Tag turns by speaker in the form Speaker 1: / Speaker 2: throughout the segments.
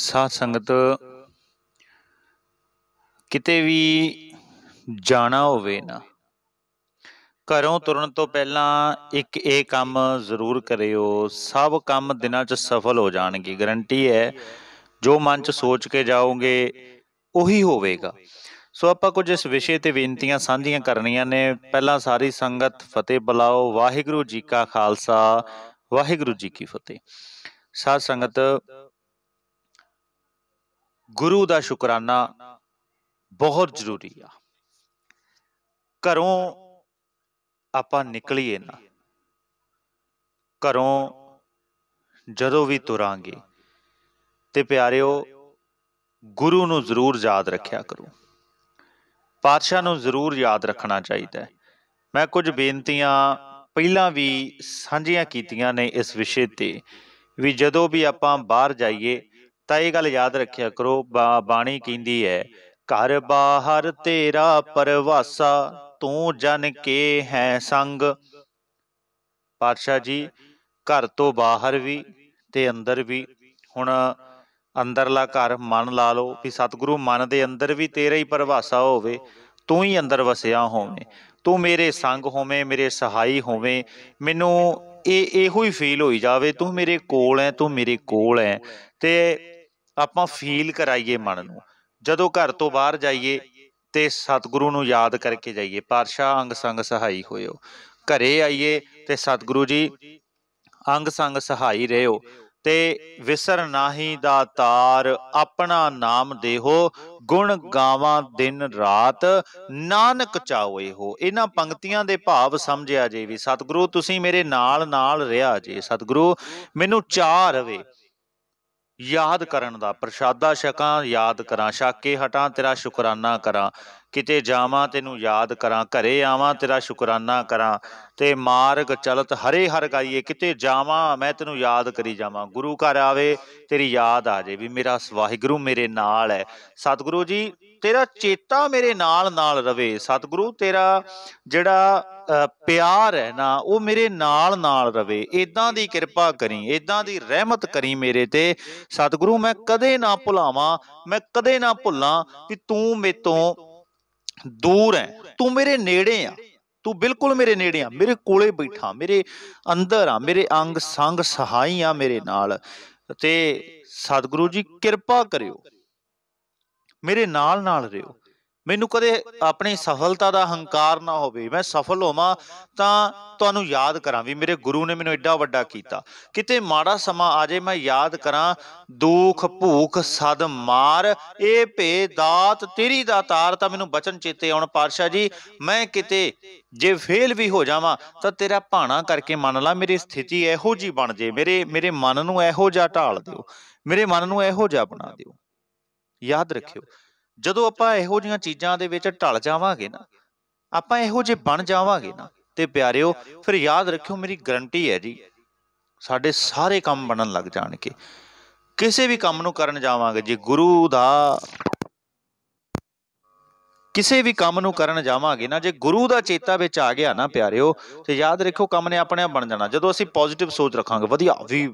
Speaker 1: ਸਾਧ ਸੰਗਤ ਕਿਤੇ ਵੀ ਜਾਣਾ ਹੋਵੇ ਨਾ ਘਰੋਂ ਤੁਰਨ ਤੋਂ ਪਹਿਲਾਂ ਇੱਕ ਇਹ ਕੰਮ ਜ਼ਰੂਰ ਕਰਿਓ ਸਭ ਕੰਮ ਦਿਨਾਂ 'ਚ ਸਫਲ ਹੋ ਜਾਣਗੇ ਗਰੰਟੀ ਹੈ ਜੋ ਮਨ 'ਚ ਸੋਚ ਕੇ ਜਾਓਗੇ ਉਹੀ ਹੋਵੇਗਾ ਸੋ ਆਪਾਂ ਕੁਝ ਇਸ ਵਿਸ਼ੇ ਤੇ ਬੇਨਤੀਆਂ ਸਾਂਝੀਆਂ ਕਰਨੀਆਂ ਨੇ ਪਹਿਲਾਂ ਸਾਰੀ ਸੰਗਤ ਫਤਿਹ ਬੁਲਾਓ ਵਾਹਿਗੁਰੂ ਜੀ ਕਾ ਖਾਲਸਾ ਵਾਹਿਗੁਰੂ ਜੀ ਕੀ ਫਤਿਹ ਸਾਧ ਸੰਗਤ ਗੁਰੂ ਦਾ ਸ਼ੁਕਰਾਨਾ ਬਹੁਤ ਜ਼ਰੂਰੀ ਆ ਘਰੋਂ ਆਪਾਂ ਨਿਕਲੀਏ ਨਾ ਘਰੋਂ ਜਦੋਂ ਵੀ ਤੁਰਾਂਗੇ ਤੇ ਪਿਆਰਿਓ ਗੁਰੂ ਨੂੰ ਜ਼ਰੂਰ ਯਾਦ ਰੱਖਿਆ ਕਰੋ ਪਾਤਸ਼ਾਹ ਨੂੰ ਜ਼ਰੂਰ ਯਾਦ ਰੱਖਣਾ ਚਾਹੀਦਾ ਹੈ ਮੈਂ ਕੁਝ ਬੇਨਤੀਆਂ ਪਹਿਲਾਂ ਵੀ ਸਾਂਝੀਆਂ ਕੀਤੀਆਂ ਨੇ ਇਸ ਵਿਸ਼ੇ ਤੇ ਵੀ ਜਦੋਂ ਵੀ ਆਪਾਂ ਬਾਹਰ ਜਾਈਏ ਤਾਂ ਇਹ ਗੱਲ ਯਾਦ ਰੱਖਿਆ ਕਰੋ ਬਾਣੀ ਕਹਿੰਦੀ ਹੈ ਘਰ ਬਾਹਰ ਤੇਰਾ ਪਰਵਾਸਾ ਤੂੰ ਜਨ ਕੇ ਹੈ ਸੰਗ ਪਾਤਸ਼ਾਹ ਜੀ ਘਰ ਤੋਂ ਬਾਹਰ ਵੀ ਤੇ ਅੰਦਰ ਵੀ ਹੁਣ ਅੰਦਰਲਾ ਘਰ ਮਨ ਲਾ ਲਓ ਵੀ ਸਤਿਗੁਰੂ ਮਨ ਦੇ ਅੰਦਰ ਵੀ ਤੇਰਾ ਹੀ ਪਰਵਾਸਾ ਹੋਵੇ ਤੂੰ ਹੀ ਅੰਦਰ ਵਸਿਆ ਹੋਵੇਂ ਤੂੰ ਮੇਰੇ ਸੰਗ ਹੋਵੇਂ ਮੇਰੇ ਸਹਾਈ ਹੋਵੇਂ ਮੈਨੂੰ ਇਹ ਇਹੋ ਹੀ ਫੀਲ ਹੋਈ ਜਾਵੇ ਤੂੰ ਮੇਰੇ ਕੋਲ ਐ ਤੂੰ ਮੇਰੇ ਕੋਲ ਐ ਤੇ ਆਪਾਂ ਫੀਲ ਕਰਾਈਏ ਮਨ ਨੂੰ ਜਦੋਂ ਘਰ ਤੋਂ ਬਾਹਰ ਜਾਈਏ ਤੇ ਸਤਿਗੁਰੂ ਨੂੰ ਯਾਦ ਕਰਕੇ ਜਾਈਏ ਪਾਤਸ਼ਾਹ ਅੰਗ ਸੰਗ ਸਹਾਈ ਹੋਇਓ ਘਰੇ ਆਈਏ ਤੇ ਸਤਿਗੁਰੂ ਜੀ ਅੰਗ ਸੰਗ ਸਹਾਈ ਰਹਿਓ ਤੇ ਵਿਸਰ ਨਾਹੀ ਦਾ ਤਾਰ ਆਪਣਾ ਨਾਮ ਦੇਹੋ ਗੁਣ ਗਾਵਾਂ ਦਿਨ ਰਾਤ ਨਾਨਕ ਚਾਉਏ ਹੋ ਇਹਨਾਂ ਪੰਕਤੀਆਂ ਦੇ ਭਾਵ ਸਮਝਿਆ ਜੇ ਵੀ ਸਤਿਗੁਰੂ ਤੁਸੀਂ ਮੇਰੇ ਨਾਲ ਨਾਲ ਰਿਹਾ ਜੇ ਸਤਿਗੁਰੂ ਮੈਨੂੰ ਚਾਹ ਰਵੇ ਯਾਦ ਕਰਨ ਦਾ ਪ੍ਰਸ਼ਾਦਾ ਛਕਾਂ ਯਾਦ ਕਰਾਂ ਛੱਕ ਕੇ ਹਟਾਂ ਤੇਰਾ ਸ਼ੁਕਰਾਨਾ ਕਰਾਂ ਕਿਤੇ ਜਾਵਾਂ ਤੈਨੂੰ ਯਾਦ ਕਰਾਂ ਘਰੇ ਆਵਾਂ ਤੇਰਾ ਸ਼ੁਕਰਾਨਾ ਕਰਾਂ ਤੇ ਮਾਰਗ ਚਲਤ ਹਰੇ ਹਰ ਗਾਈਏ ਕਿਤੇ ਜਾਵਾਂ ਮੈਂ ਤੈਨੂੰ ਯਾਦ ਕਰੀ ਜਾਵਾਂ ਗੁਰੂ ਘਰ ਆਵੇ ਤੇਰੀ ਯਾਦ ਆ ਜੇ ਵੀ ਮੇਰਾ ਵਾਹਿਗੁਰੂ ਮੇਰੇ ਨਾਲ ਹੈ ਸਤਿਗੁਰੂ ਜੀ ਤੇਰਾ ਚੇਤਾ ਮੇਰੇ ਨਾਲ ਨਾਲ ਰਵੇ ਸਤਿਗੁਰੂ ਤੇਰਾ ਜਿਹੜਾ ਪਿਆਰ ਹੈ ਨਾ ਉਹ ਮੇਰੇ ਨਾਲ ਨਾਲ ਰਵੇ ਇਦਾਂ ਦੀ ਕਿਰਪਾ ਕਰੀ ਇਦਾਂ ਦੀ ਰਹਿਮਤ ਕਰੀ ਮੇਰੇ ਤੇ ਸਤਿਗੁਰੂ ਮੈਂ ਕਦੇ ਨਾ ਭੁਲਾਵਾਂ ਮੈਂ ਕਦੇ ਨਾ ਭੁੱਲਾਂ ਕਿ ਤੂੰ ਮੇਤੋਂ ਦੂਰ ਹੈ ਤੂੰ ਮੇਰੇ ਨੇੜੇ ਆ ਤੂੰ ਬਿਲਕੁਲ ਮੇਰੇ ਨੇੜੇ ਆ ਮੇਰੇ ਕੋਲੇ ਬੈਠਾ ਮੇਰੇ ਅੰਦਰ ਆ ਮੇਰੇ ਅੰਗ ਸੰਗ ਸਹਾਈ ਆ ਮੇਰੇ ਨਾਲ ਤੇ ਸਤਿਗੁਰੂ ਜੀ ਕਿਰਪਾ ਕਰਿਓ ਮੇਰੇ ਨਾਲ ਨਾਲ ਰਿਓ ਮੈਨੂੰ ਕਦੇ ਆਪਣੀ ਸਫਲਤਾ ਦਾ ਹੰਕਾਰ ਨਾ ਹੋਵੇ ਮੈਂ ਸਫਲ ਹੋਵਾਂ ਤਾਂ ਤੁਹਾਨੂੰ ਯਾਦ ਕਰਾਂ ਵੀ ਮੇਰੇ ਗੁਰੂ ਨੇ ਮੈਨੂੰ ਐਡਾ ਵੱਡਾ ਕੀਤਾ ਕਿਤੇ ਮਾੜਾ ਸਮਾਂ ਆ ਜੇ ਮੈਂ ਯਾਦ ਕਰਾਂ ਦੁੱਖ ਭੂਖ ਸਦ ਮਾਰ ਇਹ ਭੇ ਦਾਤ ਤੇਰੀ ਦਾ ਤਾਰ ਤਾਂ ਮੈਨੂੰ ਬਚਨ ਚੇਤੇ ਆਉਣ ਪਾਤਸ਼ਾਹ ਜੀ ਮੈਂ ਕਿਤੇ ਜੇ ਫੇਲ ਵੀ ਹੋ ਜਾਵਾਂ ਤਾਂ ਤੇਰਾ ਭਾਣਾ ਕਰਕੇ ਮੰਨ ਲਾ ਮੇਰੀ ਸਥਿਤੀ ਇਹੋ ਜੀ ਬਣ ਜੇ ਮੇਰੇ ਮੇਰੇ ਮਨ ਨੂੰ ਇਹੋ ਜਿਹਾ ਢਾਲ ਦਿਓ ਮੇਰੇ ਮਨ ਨੂੰ ਇਹੋ ਜਿਹਾ ਬਣਾ ਦਿਓ ਯਾਦ ਰੱਖਿਓ ਜਦੋਂ ਆਪਾਂ ਇਹੋ ਜੀਆਂ ਚੀਜ਼ਾਂ ਦੇ ਵਿੱਚ ਢਲ ਜਾਵਾਂਗੇ ਨਾ ਆਪਾਂ ਇਹੋ ਜੇ ਬਣ ਜਾਵਾਂਗੇ ਨਾ ਤੇ ਪਿਆਰਿਓ ਫਿਰ ਯਾਦ ਰੱਖਿਓ ਮੇਰੀ ਗਰੰਟੀ ਹੈ ਜੀ ਸਾਡੇ ਸਾਰੇ ਕੰਮ ਬਣਨ ਲੱਗ ਜਾਣਗੇ ਕਿਸੇ ਵੀ ਕੰਮ ਨੂੰ ਕਰਨ ਜਾਵਾਂਗੇ ਜੇ ਗੁਰੂ ਦਾ ਕਿਸੇ ਵੀ ਕੰਮ ਨੂੰ ਕਰਨ ਜਾਵਾਂਗੇ ਨਾ ਜੇ ਗੁਰੂ ਦਾ ਚੇਤਾ ਵਿੱਚ ਆ ਗਿਆ ਨਾ ਪਿਆਰਿਓ ਤੇ ਯਾਦ ਰੱਖਿਓ ਕੰਮ ਨੇ ਆਪਣੇ ਆਪ ਬਣ ਜਾਣਾ ਜਦੋਂ ਅਸੀਂ ਪੋਜ਼ਿਟਿਵ ਸੋਚ ਰੱਖਾਂਗੇ ਵਧੀਆ ਵੀ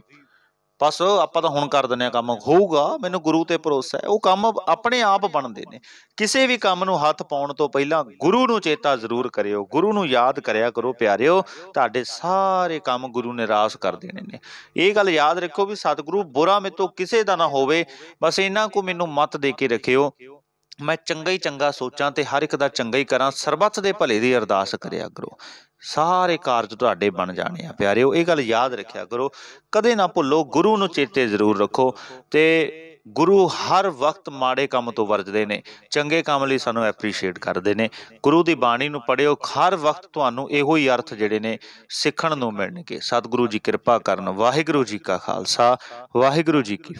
Speaker 1: ਬਸ ਆਪਾਂ ਤਾਂ ਹੁਣ ਕਰ ਦਿੰਨੇ ਆ ਕੰਮ ਹੋਊਗਾ ਮੈਨੂੰ ਗੁਰੂ ਤੇ ਭਰੋਸਾ ਹੈ ਉਹ ਕੰਮ ਆਪਣੇ ਆਪ ਬਣਦੇ ਨੇ ਕਿਸੇ ਵੀ ਕੰਮ ਨੂੰ ਹੱਥ ਪਾਉਣ ਤੋਂ ਪਹਿਲਾਂ ਗੁਰੂ ਨੂੰ ਚੇਤਾ ਜ਼ਰੂਰ ਕਰਿਓ ਗੁਰੂ ਨੂੰ ਯਾਦ ਕਰਿਆ ਕਰੋ ਪਿਆਰਿਓ ਤੁਹਾਡੇ ਸਾਰੇ ਕੰਮ ਗੁਰੂ ਨੇ ਰਾਸ ਕਰ ਦੇਣੇ ਨੇ ਇਹ ਗੱਲ ਯਾਦ ਰੱਖੋ ਵੀ ਸਤਿਗੁਰੂ ਬੁਰਾ ਤੋਂ ਕਿਸੇ ਦਾ ਨਾ ਹੋਵੇ ਬਸ ਇਹਨਾਂ ਕੋ ਮੈਨੂੰ ਮਤ ਦੇ ਕੇ ਰੱਖਿਓ ਮੈਂ ਚੰਗਾ ਹੀ ਚੰਗਾ ਸੋਚਾਂ ਤੇ ਹਰ ਇੱਕ ਦਾ ਚੰਗਾ ਹੀ ਕਰਾਂ ਸਰਬੱਤ ਦੇ ਭਲੇ ਦੀ ਅਰਦਾਸ ਕਰਿਆ ਕਰੋ ਸਾਰੇ ਕਾਰਜ ਤੁਹਾਡੇ ਬਣ ਜਾਣੇ ਆ ਪਿਆਰਿਓ ਇਹ ਗੱਲ ਯਾਦ ਰੱਖਿਆ ਕਰੋ ਕਦੇ ਨਾ ਭੁੱਲੋ ਗੁਰੂ ਨੂੰ ਚੇਤੇ ਜ਼ਰੂਰ ਰੱਖੋ ਤੇ ਗੁਰੂ ਹਰ ਵਕਤ ਮਾੜੇ ਕੰਮ ਤੋਂ ਵਰਜਦੇ ਨੇ ਚੰਗੇ ਕੰਮ ਲਈ ਸਾਨੂੰ ਐਪਰੀਸ਼ੀਏਟ ਕਰਦੇ ਨੇ ਗੁਰੂ ਦੀ ਬਾਣੀ ਨੂੰ ਪੜਿਓ ਹਰ ਵਕਤ ਤੁਹਾਨੂੰ ਇਹੋ ਹੀ ਅਰਥ ਜਿਹੜੇ ਨੇ ਸਿੱਖਣ ਨੂੰ ਮਿਲਣਗੇ ਸਤਿਗੁਰੂ ਜੀ ਕਿਰਪਾ ਕਰਨ ਵਾਹਿਗੁਰੂ ਜੀ ਕਾ ਖਾਲਸਾ ਵਾਹਿਗੁਰੂ ਜੀ ਕੀ